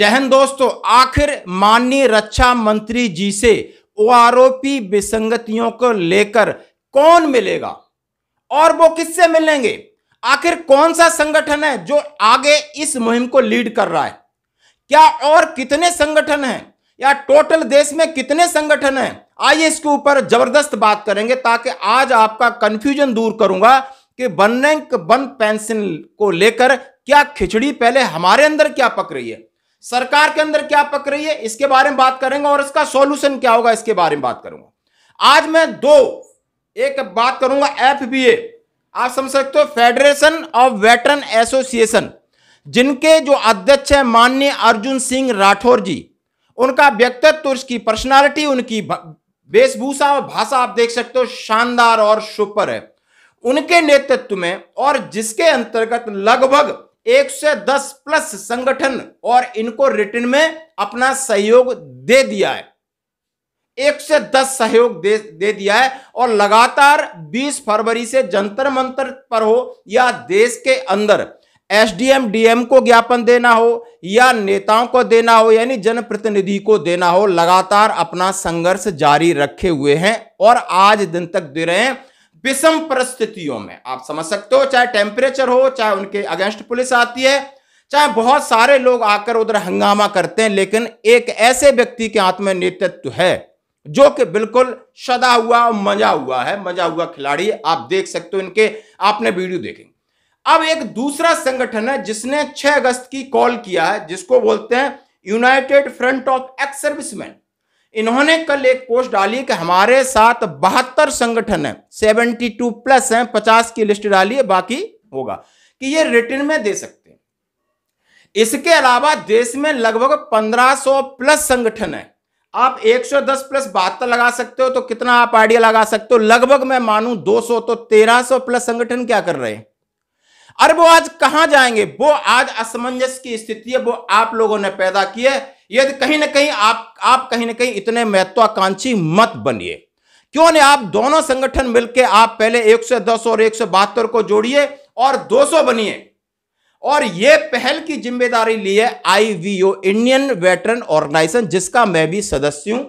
जहन दोस्तों आखिर माननीय रक्षा मंत्री जी से आरोपी विसंगतियों को लेकर कौन मिलेगा और वो किससे मिलेंगे आखिर कौन सा संगठन है जो आगे इस मुहिम को लीड कर रहा है क्या और कितने संगठन हैं या टोटल देश में कितने संगठन हैं आइए इसके ऊपर जबरदस्त बात करेंगे ताकि आज आपका कंफ्यूजन दूर करूंगा कि वन रैंक वन पेंशन को लेकर क्या खिचड़ी पहले हमारे अंदर क्या पक रही है सरकार के अंदर क्या पक रही है इसके बारे में बात करेंगे और इसका सॉल्यूशन क्या होगा इसके बारे में बात करूंगा आज मैं दो एक बात करूंगा एफ आप समझ सकते हो फेडरेशन ऑफ वेटरन एसोसिएशन जिनके जो अध्यक्ष है माननीय अर्जुन सिंह राठौर जी उनका व्यक्तित्व उसकी पर्सनालिटी उनकी वेशभूषा और भाषा आप देख सकते हो शानदार और सुपर है उनके नेतृत्व में और जिसके अंतर्गत लगभग एक से दस प्लस संगठन और इनको रिटर्न में अपना सहयोग दे दिया है एक से दस सहयोग दे, दे दिया है और लगातार 20 फरवरी से जंतर मंतर पर हो या देश के अंदर एसडीएम डीएम को ज्ञापन देना हो या नेताओं को देना हो यानी जनप्रतिनिधि को देना हो लगातार अपना संघर्ष जारी रखे हुए हैं और आज दिन तक दे रहे हैं विषम परिस्थितियों में आप समझ सकते हो चाहे टेम्परेचर हो चाहे उनके अगेंस्ट पुलिस आती है चाहे बहुत सारे लोग आकर उधर हंगामा करते हैं लेकिन एक ऐसे व्यक्ति के हाथ में नेतृत्व है जो कि बिल्कुल सदा हुआ और मजा हुआ है मजा हुआ खिलाड़ी आप देख सकते हो इनके आपने वीडियो देखेंगे अब एक दूसरा संगठन है जिसने 6 अगस्त की कॉल किया है जिसको बोलते हैं United Front of ex serviceman इन्होंने कल एक पोस्ट डाली कि हमारे साथ बहत्तर संगठन है सेवेंटी टू प्लस है पचास की लिस्ट डाली है बाकी होगा कि ये रिटर्न में दे सकते हैं इसके अलावा देश में लगभग 1500 प्लस संगठन है आप 110 प्लस बहत्तर तो लगा सकते हो तो कितना आप आइडिया लगा सकते हो लगभग मैं मानू 200 तो 1300 प्लस संगठन क्या कर रहे हैं अरे वो आज कहां जाएंगे वो आज असमंजस की स्थिति है वो आप लोगों ने पैदा किया है यदि कहीं ना कहीं आप आप कहीं ना कहीं इतने महत्वाकांक्षी मत बनिए क्यों नहीं आप दोनों संगठन मिलकर आप पहले 110 और एक को जोड़िए और 200 बनिए और यह पहल की जिम्मेदारी लिए आईवीओ इंडियन वेटरन ऑर्गेनाइजेशन जिसका मैं भी सदस्य हूं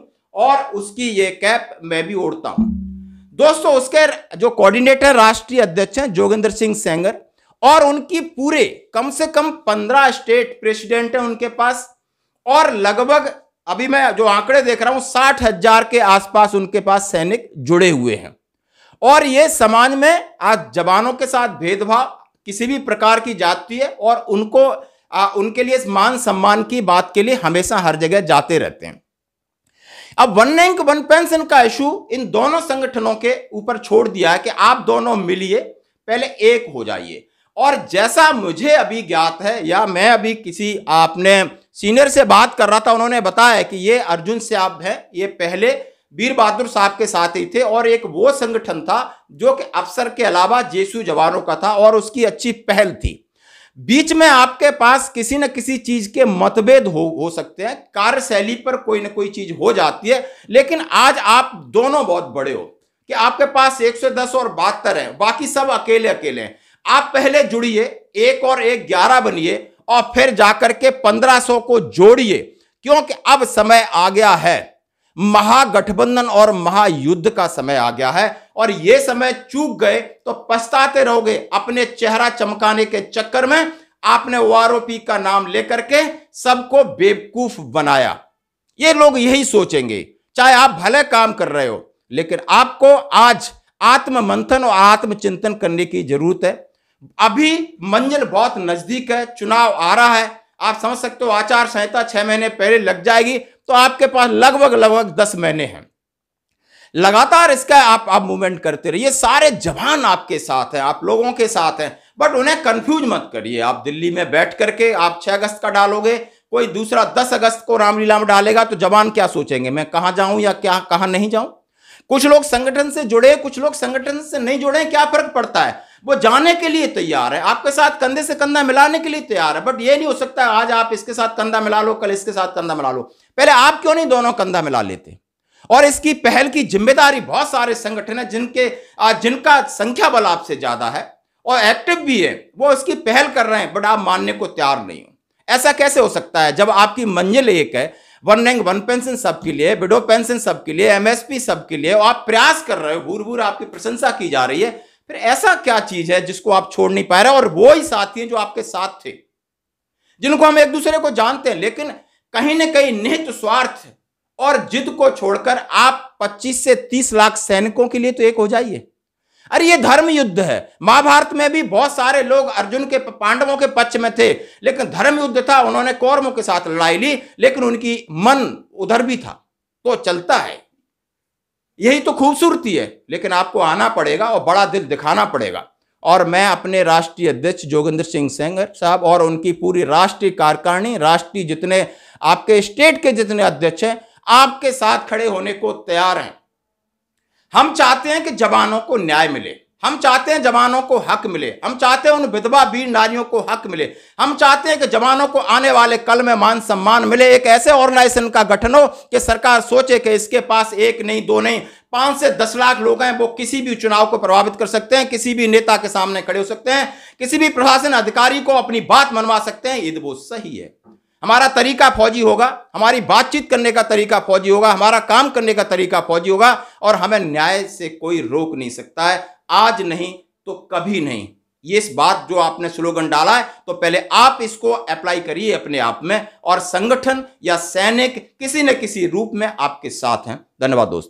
और उसकी ये कैप मैं भी ओढ़ता हूं दोस्तों उसके जो कोऑर्डिनेटर राष्ट्रीय अध्यक्ष हैं जोगिंदर सिंह सेंगर और उनकी पूरे कम से कम पंद्रह स्टेट प्रेसिडेंट हैं उनके पास और लगभग अभी मैं जो आंकड़े देख रहा हूं साठ हजार के आसपास उनके पास सैनिक जुड़े हुए हैं और ये समाज में आज जवानों के साथ भेदभाव किसी भी प्रकार की जाती है और उनको आ, उनके लिए मान सम्मान की बात के लिए हमेशा हर जगह जाते रहते हैं अब वन रैंक वन पेंशन का इशू इन दोनों संगठनों के ऊपर छोड़ दिया है कि आप दोनों मिलिए पहले एक हो जाइए और जैसा मुझे अभी ज्ञात है या मैं अभी किसी आपने सीनियर से बात कर रहा था उन्होंने बताया कि ये अर्जुन श्याम है ये पहले वीर बहादुर साहब के साथ ही थे और एक वो संगठन था जो कि अफसर के अलावा जेसू जवानों का था और उसकी अच्छी पहल थी बीच में आपके पास किसी न किसी चीज के मतभेद हो हो सकते हैं कार्यशैली पर कोई ना कोई चीज हो जाती है लेकिन आज आप दोनों बहुत बड़े हो कि आपके पास 110 और बहत्तर है बाकी सब अकेले अकेले हैं आप पहले जुड़िए एक और एक ग्यारह बनिए और फिर जाकर के 1500 को जोड़िए क्योंकि अब समय आ गया है महागठबंधन और महायुद्ध का समय आ गया है और यह समय चूक गए तो पछताते रहोगे अपने चेहरा चमकाने के चक्कर में आपने वारोपी का नाम लेकर के सबको बेवकूफ बनाया ये लोग यही सोचेंगे चाहे आप भले काम कर रहे हो लेकिन आपको आज आत्म मंथन और आत्मचिंतन करने की जरूरत है अभी मंजिल बहुत नजदीक है चुनाव आ रहा है आप समझ सकते हो आचार संहिता छह महीने पहले लग जाएगी तो आपके पास लगभग लगभग दस महीने हैं लगातार इसका आप आप मूवमेंट करते रहिए सारे जवान आपके साथ हैं आप लोगों के साथ हैं बट उन्हें कंफ्यूज मत करिए आप दिल्ली में बैठ करके आप 6 अगस्त का डालोगे कोई दूसरा 10 अगस्त को रामलीला में डालेगा तो जवान क्या सोचेंगे मैं कहाँ जाऊं या क्या कहाँ नहीं जाऊं कुछ लोग संगठन से जुड़े कुछ लोग संगठन से नहीं जुड़े क्या फर्क पड़ता है वो जाने के लिए तैयार है आपके साथ कंधे से कंधा मिलाने के लिए तैयार है बट ये नहीं हो सकता आज आप इसके साथ कंधा मिला लो कल इसके साथ कंधा मिला लो पहले आप क्यों नहीं दोनों कंधा मिला लेते और इसकी पहल की जिम्मेदारी बहुत सारे संगठन है जिनके जिनका संख्या बल आपसे ज्यादा है और एक्टिव भी है वो इसकी पहल कर रहे हैं बट आप मानने को तैयार नहीं हो ऐसा कैसे हो सकता है जब आपकी मंजिल एक है वन रैंक वन पेंशन सबके लिए विडो पेंशन सबके लिए एमएसपी सबके लिए और आप प्रयास कर रहे हो भूर भूर आपकी प्रशंसा की जा रही है फिर ऐसा क्या चीज है जिसको आप छोड़ नहीं पा रहे और वो ही साथी हैं जो आपके साथ थे जिनको हम एक दूसरे को जानते हैं लेकिन कहीं ना कहीं निहित स्वार्थ और जिद को छोड़कर आप 25 से 30 लाख सैनिकों के लिए तो एक हो जाइए अरे ये धर्म युद्ध है महाभारत में भी बहुत सारे लोग अर्जुन के पांडवों के पक्ष में थे लेकिन धर्म युद्ध था उन्होंने कौरवों के साथ लड़ाई ली लेकिन उनकी मन उधर भी था तो चलता है यही तो खूबसूरती है लेकिन आपको आना पड़ेगा और बड़ा दिल दिखाना पड़ेगा और मैं अपने राष्ट्रीय अध्यक्ष जोगिंदर सिंह सेंगर साहब और उनकी पूरी राष्ट्रीय कार्यकारिणी राष्ट्रीय जितने आपके स्टेट के जितने अध्यक्ष हैं आपके साथ खड़े होने को तैयार हैं हम चाहते हैं कि जवानों को न्याय मिले हम चाहते हैं जवानों को हक मिले हम चाहते हैं उन विधवा वीर नारियों को हक मिले हम चाहते हैं कि जवानों को आने वाले कल में मान सम्मान मिले एक ऐसे ऑर्गेनाइजेशन का गठन हो कि सरकार सोचे कि इसके पास एक नहीं दो नहीं पांच से दस लाख लोग हैं वो किसी भी चुनाव को प्रभावित कर सकते हैं किसी भी नेता के सामने खड़े हो सकते हैं किसी भी प्रशासन अधिकारी को अपनी बात मनवा सकते हैं यदि तो वो सही है हमारा तरीका फौजी होगा हमारी बातचीत करने का तरीका फौजी होगा हमारा काम करने का तरीका फौजी होगा और हमें न्याय से कोई रोक नहीं सकता है आज नहीं तो कभी नहीं ये इस बात जो आपने स्लोगन डाला है तो पहले आप इसको अप्लाई करिए अपने आप में और संगठन या सैनिक किसी न किसी रूप में आपके साथ हैं धन्यवाद दोस्तों